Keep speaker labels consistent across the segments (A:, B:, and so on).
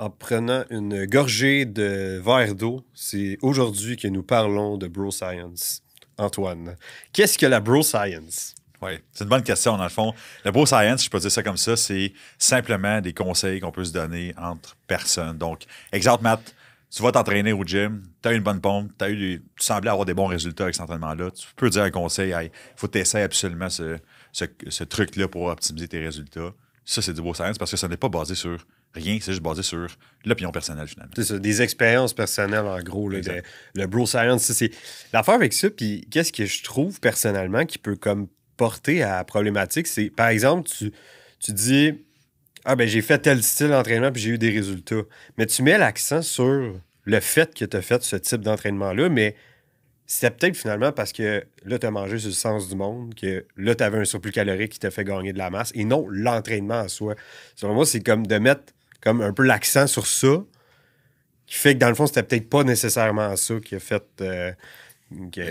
A: en prenant une gorgée de verre d'eau, c'est aujourd'hui que nous parlons de
B: Bro Science. Antoine, qu'est-ce que la Bro Science? Oui, c'est une bonne question, dans le fond. La Bro Science, je peux dire ça comme ça, c'est simplement des conseils qu'on peut se donner entre personnes. Donc, exemple, Matt, tu vas t'entraîner au gym, tu as une bonne pompe, as eu tu semblais avoir des bons résultats avec cet entraînement-là. Tu peux dire un conseil, il faut que absolument ce truc-là pour optimiser tes résultats. Ça, c'est du bro science parce que ça n'est pas basé sur rien, c'est juste basé sur l'opinion personnelle, finalement.
A: C'est ça, des expériences personnelles, en gros. le bro science, c'est l'affaire avec ça. Puis qu'est-ce que je trouve personnellement qui peut comme porter à la problématique, c'est par exemple, tu, tu dis Ah, ben j'ai fait tel style d'entraînement puis j'ai eu des résultats. Mais tu mets l'accent sur le fait que tu as fait ce type d'entraînement-là, mais c'était peut-être finalement parce que là, tu as mangé sur le sens du monde, que là, tu avais un surplus calorique qui t'a fait gagner de la masse et non l'entraînement en soi. Sur moi, c'est comme de mettre comme un peu l'accent sur ça, qui fait que dans le fond, c'était peut-être pas nécessairement ça qui a fait. Euh,
B: qui,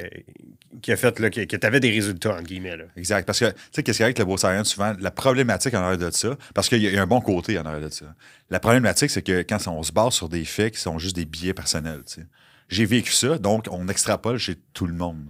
B: a, fait que, tu avais des résultats, entre guillemets. Exact. Parce que, tu sais, qu'est-ce qu'il y a avec le science, souvent, la problématique en arrière de ça, parce qu'il y, a un bon côté en arrière de ça. La problématique, c'est que quand on se base sur des faits qui sont juste des biais personnels, tu j'ai vécu ça, donc on extrapole chez tout le monde.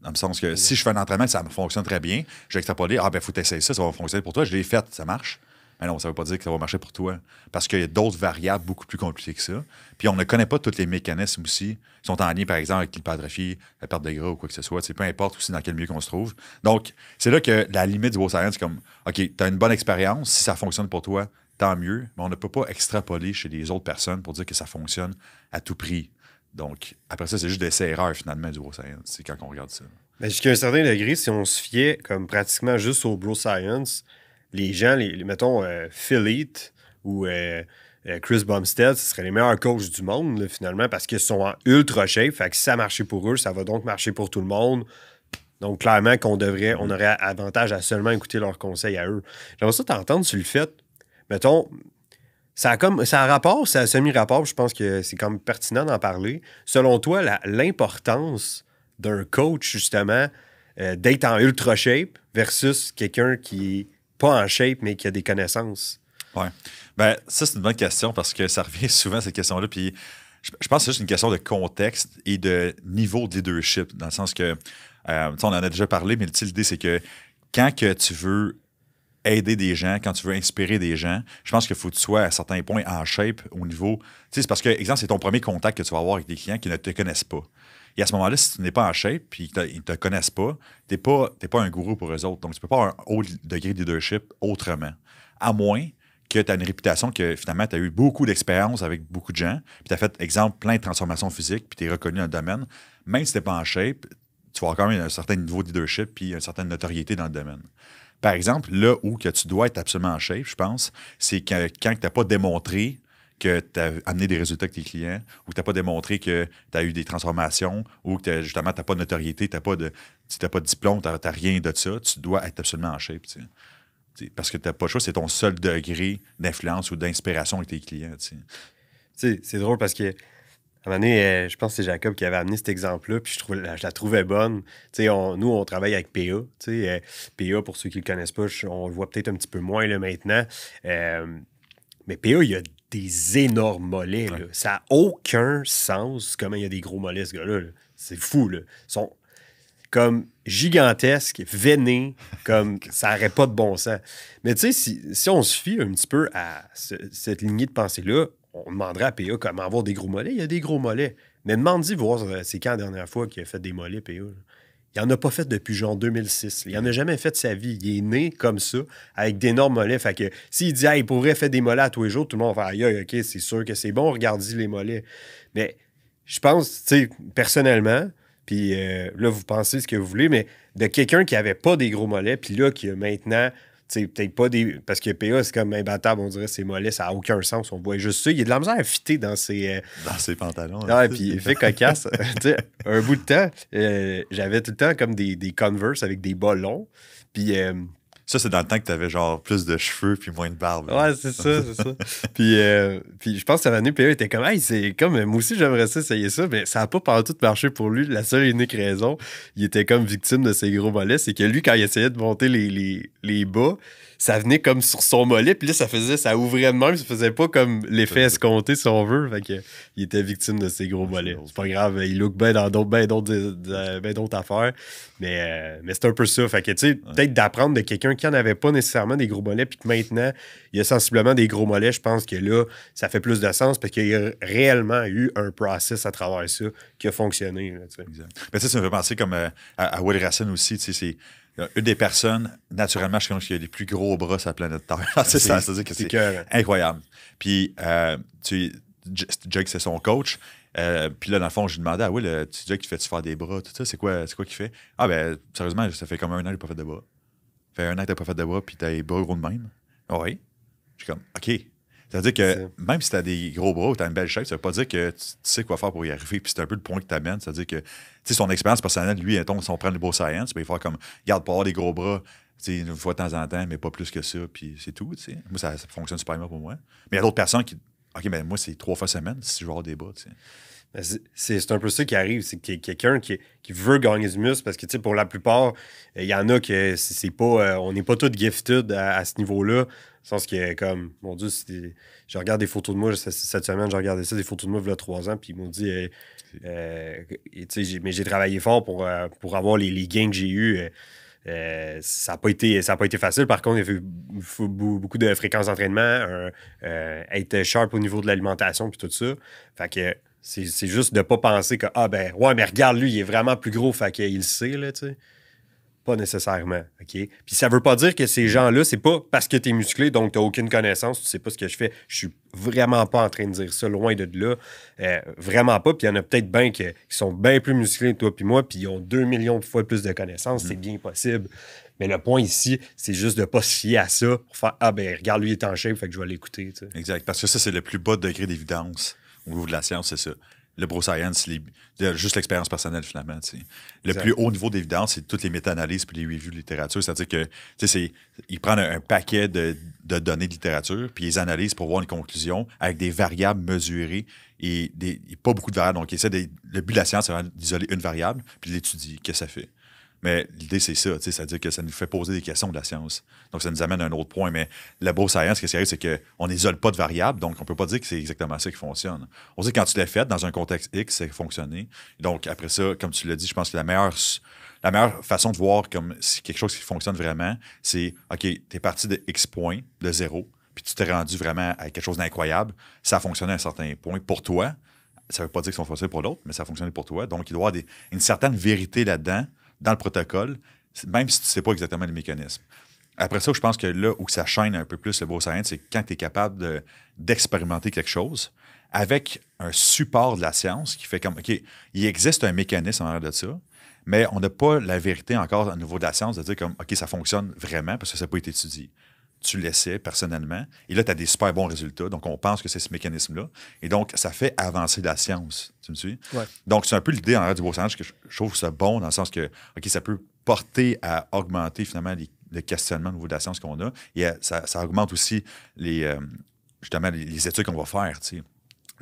B: Dans le sens que si je fais un entraînement, ça me fonctionne très bien, vais extrapolé, ah ben faut essayer ça, ça va fonctionner pour toi, je l'ai fait, ça marche. Mais non, ça ne veut pas dire que ça va marcher pour toi. Parce qu'il y a d'autres variables beaucoup plus compliquées que ça. Puis on ne connaît pas tous les mécanismes aussi qui sont en lien, par exemple, avec l'hypertrophie, la perte de gras ou quoi que ce soit. C'est Peu importe aussi dans quel milieu qu'on se trouve. Donc, c'est là que la limite du beau science, c'est comme OK, tu as une bonne expérience, si ça fonctionne pour toi, tant mieux, mais on ne peut pas extrapoler chez les autres personnes pour dire que ça fonctionne à tout prix. Donc, après ça, c'est juste des erreurs finalement du bro science. C'est quand on regarde ça.
A: Mais ben, jusqu'à un certain degré, si on se fiait comme pratiquement juste au bro science, les gens, les, mettons, euh, Phil Heath ou euh, euh, Chris Bumstead, ce seraient les meilleurs coachs du monde, finalement, parce qu'ils sont en ultra shape. Fait que si ça marchait pour eux, ça va donc marcher pour tout le monde. Donc, clairement qu'on devrait, on mm-hmm. aurait avantage à seulement écouter leurs conseils à eux. J'aimerais ça t'entendre sur le fait mettons, ça a, comme, ça rapport, ça a semi-rapport, je pense que c'est comme pertinent d'en parler. Selon toi, l'importance d'un coach, justement, euh, d'être en ultra shape versus
B: quelqu'un qui n'est pas en shape, mais qui a des connaissances? Oui. Ben, ça, c'est une bonne question parce que ça revient souvent à cette question-là. Puis je, pense que c'est juste une question de contexte et de niveau de leadership, dans le sens que, euh, on en a déjà parlé, mais l'idée, c'est que quand que tu veux aider des gens, quand tu veux inspirer des gens, je pense qu'il faut que tu sois à certains points en shape au niveau. Tu sais, c'est parce que, exemple, c'est ton premier contact que tu vas avoir avec des clients qui ne te connaissent pas. Et à ce moment-là, si tu n'es pas en shape puis ils ne te connaissent pas, tu n'es pas, pas un gourou pour eux autres. Donc, tu ne peux pas avoir un haut degré de leadership autrement. À moins que tu aies une réputation que finalement, tu as eu beaucoup d'expérience avec beaucoup de gens, puis tu as fait, exemple, plein de transformations physiques, puis tu es reconnu dans le domaine. Même si tu n'es pas en shape, tu vas quand même un certain niveau de leadership puis une certaine notoriété dans le domaine. Par exemple, là où que tu dois être absolument en shape, je pense, c'est que, quand tu n'as pas démontré que tu as amené des résultats avec tes clients ou que tu n'as pas démontré que tu as eu des transformations ou que justement tu n'as pas de notoriété, tu n'as pas, de, pas diplôme, tu n'as rien de ça, tu dois être absolument en shape. parce que tu n'as pas le choix, c'est ton seul degré d'influence ou d'inspiration avec tes clients.
A: C'est drôle parce que à un moment donné, euh, je pense que c'est Jacob qui avait amené cet exemple-là, puis je, la trouvais bonne. nous, on travaille avec PA. Euh, PA, pour ceux qui ne le connaissent pas, on le voit peut-être un petit peu moins là, maintenant. Euh, mais PA, il y a des énormes mollets. Ça n'a aucun sens comment il y a des gros mollets, ce gars-là. C'est fou. Ils sont comme gigantesques, vénés, comme ça n'aurait pas de bon sens. Mais tu sais, si, on se fie un petit peu à cette lignée de pensée-là, on demanderait à PA comment avoir des gros mollets. Il y a des gros mollets. Mais demande-y voir euh, c'est quand la dernière fois qu'il a fait des mollets, PA. Il n'en a pas fait depuis genre 2006. Il n'en a jamais fait de sa vie. Il est né comme ça, avec d'énormes mollets. Fait que s'il dit, il pourrait faire des mollets à tous les jours, tout le monde va dire OK, c'est sûr que c'est bon, regardez les mollets. Mais je pense, tu sais, personnellement, puis euh, là, vous pensez ce que vous voulez, mais de quelqu'un qui n'avait pas des gros mollets, puis là, qui a maintenant peut-être pas des. Parce que PA, c'est comme imbattable, on dirait, c'est mollet, ça n'a aucun sens. On voit juste ça. Il y a de la misère à dans ses. Euh, dans ses pantalons. Ah, puis il fait cocasse. un bout de temps, euh, j'avais tout le temps comme des, des Converse avec des bas longs. Puis. Euh, ça, c'est dans le temps que tu avais genre plus de cheveux puis moins de barbe. Ouais, c'est ça, c'est ça. puis, euh, puis je pense que la nuit e était comme, hey, c'est comme, moi aussi j'aimerais ça, essayer ça, mais ça n'a pas partout marché pour lui. La seule et unique raison, il était comme victime de ses gros mollets, c'est que lui, quand il essayait de monter les, les, les bas, ça venait comme sur son mollet, puis là, ça faisait, ça ouvrait de même, ça faisait pas comme l'effet escompté, si on veut. Fait qu'il il était victime de ses gros mollets. C'est pas grave, il look bien dans d'autres, euh, affaires. Euh, mais, c'est un peu ça. Fait que, tu sais, peut-être d'apprendre de quelqu'un qui en avait pas nécessairement des gros mollets, puis que maintenant, il y a sensiblement des gros mollets, je pense que là, ça fait plus de sens parce qu'il y a réellement eu un process à travers ça qui a fonctionné. tu
B: sais. Mais ça, ça me fait penser comme euh, à, Will Racine aussi, tu sais, c'est une des personnes, naturellement, je pense qu'il a les plus gros bras sur la planète Terre. c'est ça, c'est-à-dire que c'est hein. incroyable. Puis, euh, tu, Jake, c'est son coach. Euh, puis là, dans le fond, je lui demandais, ah oui, tu dis tu fais-tu faire des bras, tout ça, c'est quoi c'est quoi qu'il fait? Ah ben, sérieusement, ça fait comme un an que j'ai pas fait de bras. Ça fait un an que t'as pas fait de bras, puis t'as les bras gros de même. oui. Je suis comme, OK. C'est-à-dire que même si tu as des gros bras ou tu as une belle cheville, ça veut pas dire que tu, sais quoi faire pour y arriver. Puis c'est un peu le point que tu amènes. C'est-à-dire que son expérience personnelle, lui, tombe si on prend le beau science, ben, il faut faire comme, garde pas avoir des gros bras une fois de temps en temps, mais pas plus que ça, puis c'est tout. sais. Moi, ça, fonctionne super bien pour moi. Mais il y a d'autres personnes qui. OK, mais ben, moi, c'est trois fois semaine si je veux avoir des bras. Ben, c'est un peu ça qui arrive, c'est que quelqu'un
A: qui, veut gagner du muscle parce que pour la plupart, il y en a que c'est pas. Euh, on n'est pas tous gifted à, ce niveau-là. Je qui que, comme, mon Dieu, je regarde des photos de moi cette semaine, je regardais ça, des photos de moi il y a trois ans, puis ils m'ont dit, euh, euh, mais j'ai travaillé fort pour, pour avoir les, gains que j'ai eu ça n'a pas, été, ça pas été facile. Par contre, il y a eu beaucoup de fréquences d'entraînement, être sharp au niveau de l'alimentation, puis tout ça. Fait que c'est juste de pas penser que, ah ben, ouais, mais regarde, lui, il est vraiment plus gros, fait qu'il le sait, là, tu sais. Pas nécessairement, OK? Puis ça veut pas dire que ces gens-là, c'est pas parce que t'es musclé, donc t'as aucune connaissance, tu sais pas ce que je fais. Je suis vraiment pas en train de dire ça, loin de là. Euh, vraiment pas. Puis il y en a peut-être bien qui, sont bien plus musclés que toi puis moi, puis ils ont deux millions de fois plus de connaissances, c'est mm. bien possible. Mais le point ici, c'est
B: juste de ne pas se fier à ça pour faire Ah, ben, regarde, lui, il est en shape, fait que je vais l'écouter. Exact, parce que ça, c'est le plus bas degré d'évidence au niveau de la science, c'est ça. Le bro science, juste l'expérience personnelle, finalement. Le plus haut niveau d'évidence, c'est toutes les méta-analyses puis les revues de littérature. C'est-à-dire qu'ils prennent un, paquet de, données de littérature, puis ils analysent pour voir une conclusion avec des variables mesurées et, des, pas beaucoup de variables. Donc, ils le but de la science, c'est d'isoler une variable, puis l'étudier, qu'est-ce que ça fait. Mais l'idée, c'est ça, c'est-à-dire que ça nous fait poser des questions de la science. Donc, ça nous amène à un autre point. Mais la science, ce qui arrive, c'est qu'on n'isole pas de variables, donc on ne peut pas dire que c'est exactement ça qui fonctionne. On sait que quand tu l'as fait dans un contexte X, ça a fonctionné. Donc, après ça, comme tu l'as dit, je pense que la meilleure, la meilleure façon de voir comme si quelque chose qui fonctionne vraiment, c'est OK, tu es parti de X point, de zéro, puis tu t'es rendu vraiment à quelque chose d'incroyable. Ça a fonctionné à un certain point pour toi. Ça ne veut pas dire que ça fonctionné pour l'autre, mais ça a fonctionné pour toi. Donc, il doit y avoir une certaine vérité là-dedans dans le protocole, même si tu ne sais pas exactement le mécanisme. Après ça, je pense que là où ça chaîne un peu plus le beau science, c'est quand tu es capable d'expérimenter quelque chose avec un support de la science qui fait comme, OK, il existe un mécanisme en arrière de ça, mais on n'a pas la vérité encore au niveau de la science de dire comme, OK, ça fonctionne vraiment parce que ça n'a pas été étudié tu l'essaies personnellement. Et là, tu as des super bons résultats. Donc, on pense que c'est ce mécanisme-là. Et donc, ça fait avancer la science. Tu me suis? Donc, c'est un peu l'idée en l'air du beau sens que je trouve ça bon dans le sens que, OK, ça peut porter à augmenter finalement les, le questionnement au niveau de la science qu'on a. Et euh, ça, augmente aussi les, euh, justement études qu'on va faire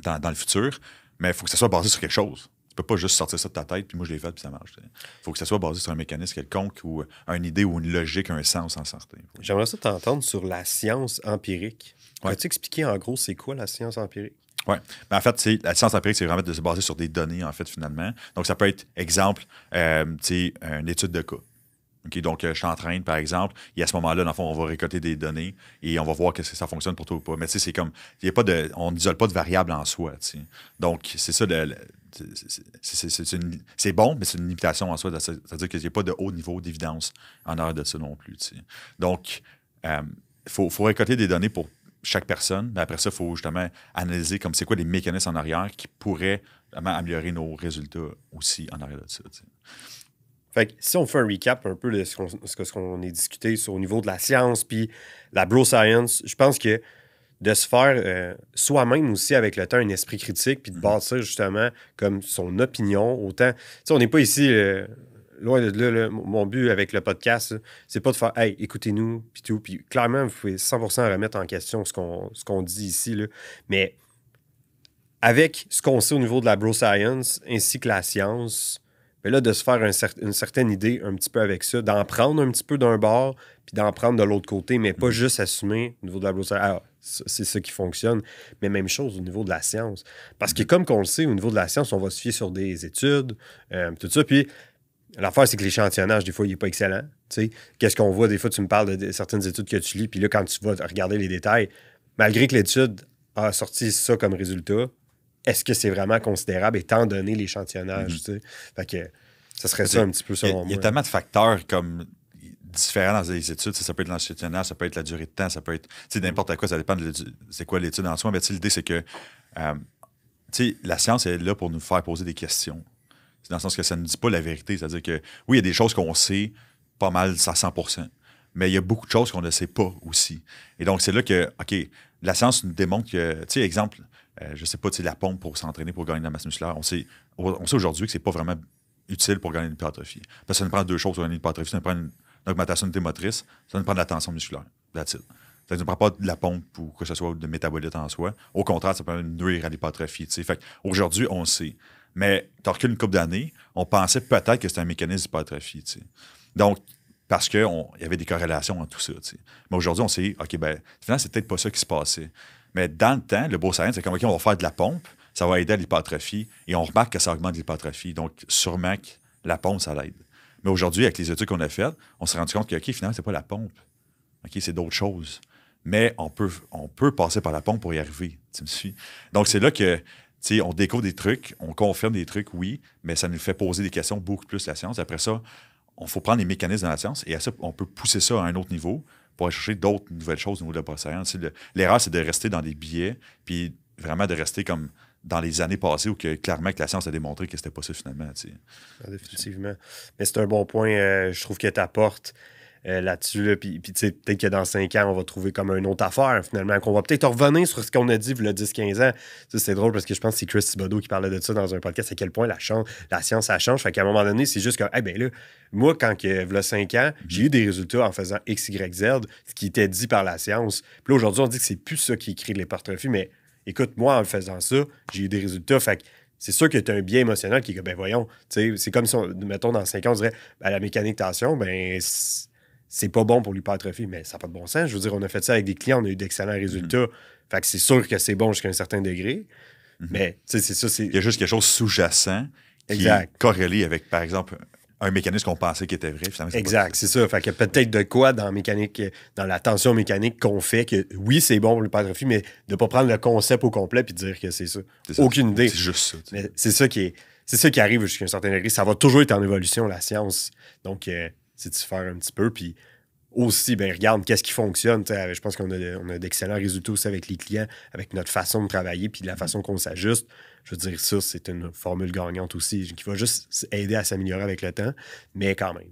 B: dans, dans le futur. Mais il faut que ça soit basé sur quelque chose peux pas juste sortir ça de ta tête, puis moi je l'ai fait, puis ça marche. Il faut que ça soit basé sur un mécanisme quelconque ou une idée ou une logique, un sens en santé.
A: J'aimerais ça t'entendre sur la science empirique. Tu Peux-tu expliquer en gros c'est quoi la science empirique?
B: Oui. Ben, en fait, la science empirique, c'est vraiment de se baser sur des données, en fait, finalement. Donc, ça peut être, exemple, euh, une étude de cas. donc, euh, je suis en train, par exemple, et à ce moment-là, dans le fond, on va récolter des données et on va voir si que ça fonctionne pour toi ou pas. Mais tu sais, c'est comme, y a pas de, on n'isole pas de variable en soi. Donc, c'est ça, le, c'est bon, mais c'est une limitation en soi. C'est-à-dire qu'il n'y a pas de haut niveau d'évidence en arrière de ça non plus. Donc, il euh, faut, récolter des données pour chaque personne, mais après ça, il faut justement analyser comme c'est quoi les mécanismes en arrière qui pourraient améliorer nos résultats aussi en arrière de ça. Fait que si on fait un recap un peu de ce qu'on qu est discuté sur, au niveau de
A: la science puis la bro science, je pense que de se faire euh, soi-même aussi avec le temps un esprit critique, puis de mhm. bâtir justement comme son opinion. Autant, tu sais, on n'est pas ici, euh, loin de là, mon but avec le podcast, c'est pas de faire, hey, écoutez-nous, puis tout. Puis clairement, vous pouvez 100% remettre en question ce qu'on, ce qu'on dit ici, là, mais avec ce qu'on sait au niveau de la bro science ainsi que la science, mais là, de se faire une certaine idée un petit peu avec ça, d'en prendre un petit peu d'un bord, puis d'en prendre de l'autre côté, mais pas mhm. juste assumer au niveau de la brossière. Ah, c'est ça qui fonctionne. Mais même chose au niveau de la science. Parce que mhm. comme qu'on le sait, au niveau de la science, on va se fier sur des études, euh, tout ça. Puis l'affaire, c'est que l'échantillonnage, des fois, il n'est pas excellent. Qu'est-ce qu'on voit? Des fois, tu me parles de certaines études que tu lis, puis là, quand tu vas regarder les détails, malgré que l'étude a sorti ça comme résultat, est-ce que c'est vraiment considérable étant donné l'échantillonnage? Mhm. que
B: ça serait ça un petit peu selon moi. Il y a tellement de facteurs comme différents dans les études. Ça peut être l'échantillonnage, ça peut être la durée de temps, ça peut être n'importe quoi, ça dépend de c'est quoi l'étude en soi. Mais l'idée, c'est que euh, la science est là pour nous faire poser des questions. C'est dans le sens que ça ne dit pas la vérité. C'est-à-dire que oui, il y a des choses qu'on sait pas mal à 100 mais il y a beaucoup de choses qu'on ne sait pas aussi. Et donc, c'est là que, OK, la science nous démontre que, tu sais, exemple, je euh, je sais pas, la pompe pour s'entraîner, pour gagner de la masse musculaire. On sait, on sait aujourd'hui que c'est pas vraiment utile pour gagner de l'hypertrophie. Parce que ça nous prend deux choses pour gagner une l'hypertrophie. Ça nous prend une, augmentation de motrice, ça nous prend de la tension musculaire. That's Ça ne prend pas de la pompe ou que ce soit de métabolite en soi. Au contraire, ça peut nuire à l'hypertrophie. aujourd'hui, on sait. Mais tu qu'une une couple d'années, on pensait peut-être que c'était un mécanisme d'hypertrophie. Donc, parce qu'il y avait des corrélations entre tout ça. Mais aujourd'hui, on sait OK, ben, finalement, c'est peut-être pas ça qui se passait. Mais dans le temps, le beau ça c'est comme, OK, on va faire de la pompe, ça va aider à l'hypertrophie, et on remarque que ça augmente l'hypertrophie. Donc, sûrement que la pompe, ça l'aide. Mais aujourd'hui, avec les études qu'on a faites, on s'est rendu compte que, OK, finalement, c'est pas la pompe. OK, c'est d'autres choses. Mais on peut, on peut passer par la pompe pour y arriver. Tu me suis? Donc, c'est là que, tu on découvre des trucs, on confirme des trucs, oui, mais ça nous fait poser des questions beaucoup plus la science. Après ça, on faut prendre les mécanismes de la science et à ça, on peut pousser ça à un autre niveau pour chercher d'autres nouvelles choses au niveau de la procédure. L'erreur, c'est de rester dans les biais puis vraiment de rester comme dans les années passées où clairement que la science a démontré que c'était possible finalement. Ah,
A: définitivement. Mais c'est un bon point, euh, je trouve, que tu apportes. Euh, là-dessus. Là. Puis, puis peut-être que dans cinq ans, on va trouver comme une autre affaire, finalement, qu'on va peut-être revenir sur ce qu'on a dit il 10-15 ans. c'est drôle parce que je pense que c'est Chris Thibodeau qui parlait de ça dans un podcast, à quel point la, chance, la science, ça change. Fait qu'à un moment donné, c'est juste que, eh ben là, moi, quand que, il 5 ans, mm-hmm. j'ai eu des résultats en faisant X, Y, Z, ce qui était dit par la science. Puis là, aujourd'hui, on dit que c'est plus ça qui crée portefeuilles, mais écoute, moi, en faisant ça, j'ai eu des résultats. Fait que, c'est sûr que tu as un bien émotionnel qui est ben voyons, c'est comme si, on, mettons, dans 5 ans, on dirait, ben, la mécanique tension, ben, c'est pas bon pour l'hypertrophie, mais ça n'a pas de bon sens. Je veux dire, on a fait ça avec des clients, on a eu d'excellents mhm. résultats. Fait que c'est sûr que c'est bon jusqu'à un certain
B: degré. Mhm. tu Mais c'est ça. Il y a juste quelque chose sous-jacent qui est corrélé avec, par exemple, un mécanisme qu'on pensait qui était vrai. Exact, c'est ça. Fait que peut-être de quoi dans mécanique,
A: dans la tension mécanique qu'on fait que oui, c'est bon pour l'hypertrophie, mais de pas prendre le concept au complet puis dire que c'est ça. Aucune idée. C'est juste ça. C'est ça qui est. C'est ça qui arrive jusqu'à un certain degré. Ça va toujours être en évolution, la science. Donc, euh, c'est de un petit peu. Puis aussi, ben regarde, qu'est-ce qui fonctionne. Je pense qu'on a, d'excellents résultats aussi avec les clients, avec notre façon de travailler, puis la façon qu'on s'ajuste. Je veux dire, ça, c'est une formule gagnante aussi, qui va juste aider à s'améliorer avec le temps, mais quand même.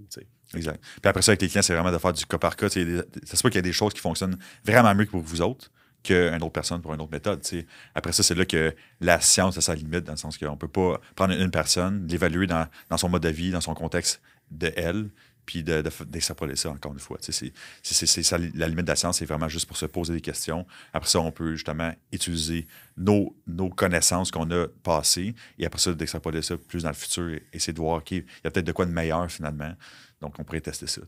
B: Exact. Puis après ça, avec les clients, c'est vraiment de faire du cas par cas. Ça se peut qu'il y a des choses qui fonctionnent vraiment mieux pour vous autres qu'une autre personne pour une autre méthode. sais. Après ça, c'est là que la science a sa limite, dans le sens qu'on ne peut pas prendre une personne, l'évaluer dans, dans son mode de vie, dans son contexte de elle, puis d'extrapoler de, ça, encore une fois. C'est la limite de la science, c'est vraiment juste pour se poser des questions. Après ça, on peut justement utiliser nos, connaissances qu'on a passées, et après ça, d'extrapoler ça plus dans le futur, et essayer de voir, qu'il y a peut-être de quoi de meilleur finalement. Donc, on pourrait tester ça.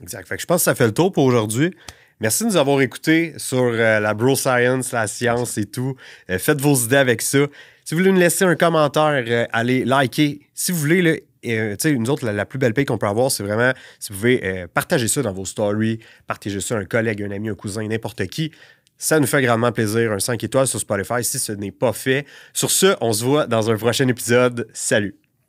A: Exact. Fait que je pense que ça fait le tour pour aujourd'hui. Merci de nous avoir écoutés sur euh, la bro science, la science et tout. Euh, faites vos idées avec ça. Si vous voulez nous laisser un commentaire, euh, allez liker. Si vous voulez, le et, une euh, nous autres, la, plus belle paye qu'on peut avoir, c'est vraiment si vous pouvez euh, partager ça dans vos stories, partager ça à un collègue, un ami, un cousin, n'importe qui. Ça nous fait grandement plaisir, un 5 étoiles sur Spotify si ce n'est pas fait. Sur ce, on se voit dans un prochain épisode. Salut!